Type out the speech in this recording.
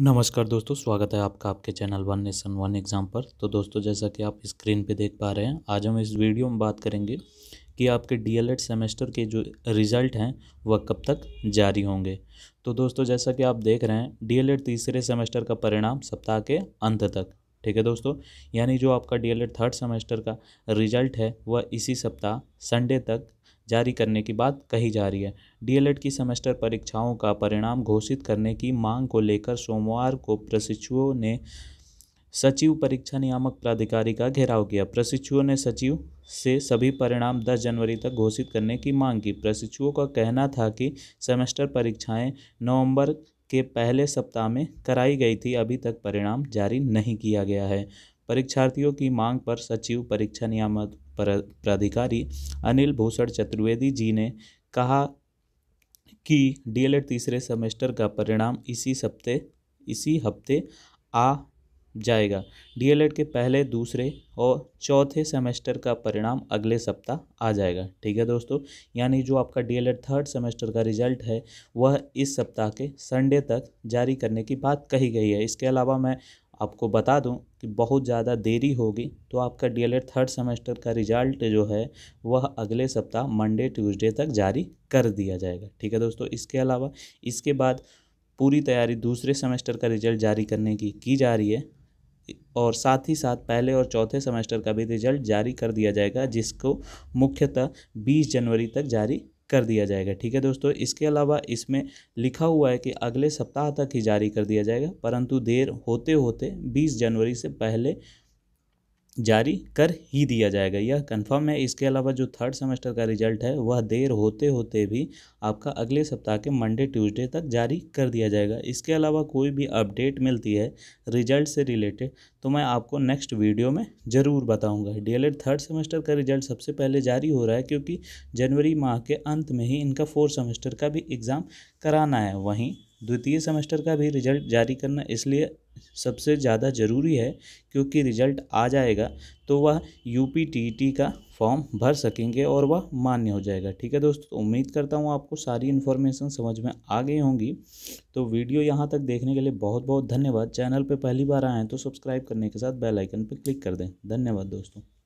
नमस्कार दोस्तों स्वागत है आपका आपके channel one nation one exam पर तो दोस्तों जैसा कि आप स्क्रीन पे देख पा रहे हैं आज हम इस वीडियो में बात करेंगे कि आपके डीएलएड सेमेस्टर के जो रिज़ल्ट हैं वह कब तक जारी होंगे तो दोस्तों जैसा कि आप देख रहे हैं डीएलएड तीसरे सेमेस्टर का परिणाम सप्ताह के अंत तक ठीक है दोस्तों यानी जो आपका डी थर्ड सेमेस्टर का रिज़ल्ट है वह इसी सप्ताह संडे तक जारी करने की बात कही जा रही है डीएलएड की सेमेस्टर परीक्षाओं का परिणाम घोषित करने की मांग को लेकर सोमवार को प्रशिक्षुओं ने सचिव परीक्षा नियामक प्राधिकारी का घेराव किया प्रशिक्षुओं ने सचिव से सभी परिणाम 10 जनवरी तक घोषित करने की मांग की प्रशिक्षुओं का कहना था कि सेमेस्टर परीक्षाएं नवंबर के पहले सप्ताह में कराई गई थी अभी तक परिणाम जारी नहीं किया गया है परीक्षार्थियों की मांग पर सचिव परीक्षा नियामक प्राधिकारी अनिल भूषण चतुर्वेदी जी ने कहा कि डीएलएड तीसरे सेमेस्टर का परिणाम इसी सप्ते इसी हफ्ते आ जाएगा डीएलएड के पहले दूसरे और चौथे सेमेस्टर का परिणाम अगले सप्ताह आ जाएगा ठीक है दोस्तों यानी जो आपका डीएलएड थर्ड सेमेस्टर का रिजल्ट है वह इस सप्ताह के संडे तक जारी करने की बात कही गई है इसके अलावा मैं आपको बता दूं कि बहुत ज़्यादा देरी होगी तो आपका डीएलएड थर्ड सेमेस्टर का रिजल्ट जो है वह अगले सप्ताह मंडे ट्यूसडे तक जारी कर दिया जाएगा ठीक है दोस्तों इसके अलावा इसके बाद पूरी तैयारी दूसरे सेमेस्टर का रिजल्ट जारी करने की की जा रही है और साथ ही साथ पहले और चौथे सेमेस्टर का भी रिजल्ट जारी कर दिया जाएगा जिसको मुख्यतः 20 जनवरी तक जारी कर दिया जाएगा ठीक है दोस्तों इसके अलावा इसमें लिखा हुआ है कि अगले सप्ताह तक ही जारी कर दिया जाएगा परंतु देर होते होते बीस जनवरी से पहले जारी कर ही दिया जाएगा यह कन्फर्म है इसके अलावा जो थर्ड सेमेस्टर का रिजल्ट है वह देर होते होते भी आपका अगले सप्ताह के मंडे ट्यूसडे तक जारी कर दिया जाएगा इसके अलावा कोई भी अपडेट मिलती है रिजल्ट से रिलेटेड तो मैं आपको नेक्स्ट वीडियो में ज़रूर बताऊंगा डी थर्ड सेमेस्टर का रिजल्ट सबसे पहले जारी हो रहा है क्योंकि जनवरी माह के अंत में ही इनका फोर्थ सेमेस्टर का भी एग्ज़ाम कराना है वहीं द्वितीय सेमेस्टर का भी रिजल्ट जारी करना इसलिए सबसे ज़्यादा ज़रूरी है क्योंकि रिजल्ट आ जाएगा तो वह यू पी का फॉर्म भर सकेंगे और वह मान्य हो जाएगा ठीक है दोस्तों तो उम्मीद करता हूँ आपको सारी इन्फॉर्मेशन समझ में आ गई होंगी तो वीडियो यहाँ तक देखने के लिए बहुत बहुत धन्यवाद चैनल पर पहली बार आएँ तो सब्सक्राइब करने के साथ बेलाइकन पर क्लिक कर दें धन्यवाद दोस्तों